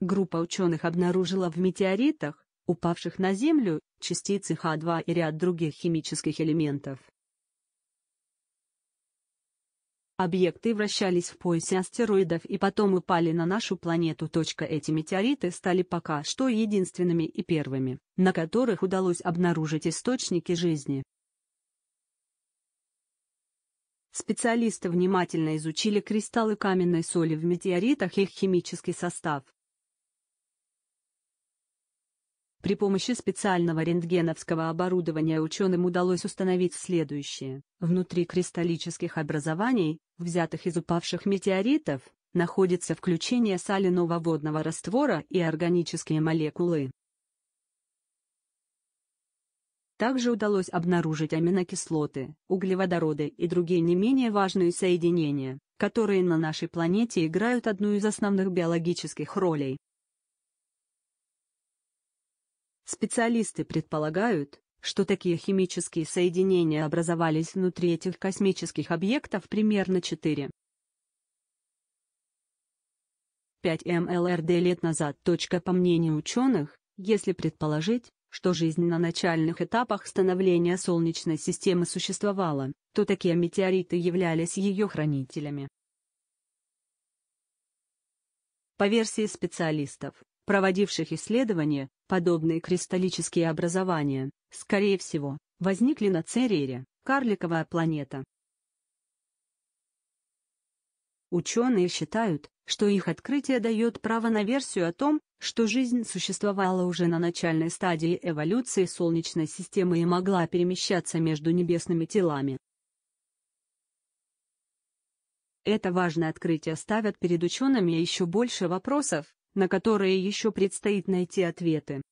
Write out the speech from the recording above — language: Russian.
Группа ученых обнаружила в метеоритах, упавших на Землю, частицы Х2 и ряд других химических элементов. Объекты вращались в поясе астероидов и потом упали на нашу планету. Эти метеориты стали пока что единственными и первыми, на которых удалось обнаружить источники жизни. Специалисты внимательно изучили кристаллы каменной соли в метеоритах и их химический состав. При помощи специального рентгеновского оборудования ученым удалось установить следующее. Внутри кристаллических образований, взятых из упавших метеоритов, находится включение соляного водного раствора и органические молекулы. Также удалось обнаружить аминокислоты, углеводороды и другие не менее важные соединения, которые на нашей планете играют одну из основных биологических ролей. Специалисты предполагают, что такие химические соединения образовались внутри этих космических объектов примерно 4. 5 МЛРД лет назад. По мнению ученых, если предположить, что жизнь на начальных этапах становления Солнечной системы существовала, то такие метеориты являлись ее хранителями. По версии специалистов, проводивших исследования, Подобные кристаллические образования, скорее всего, возникли на Церере, карликовая планета. Ученые считают, что их открытие дает право на версию о том, что жизнь существовала уже на начальной стадии эволюции Солнечной системы и могла перемещаться между небесными телами. Это важное открытие ставят перед учеными еще больше вопросов, на которые еще предстоит найти ответы.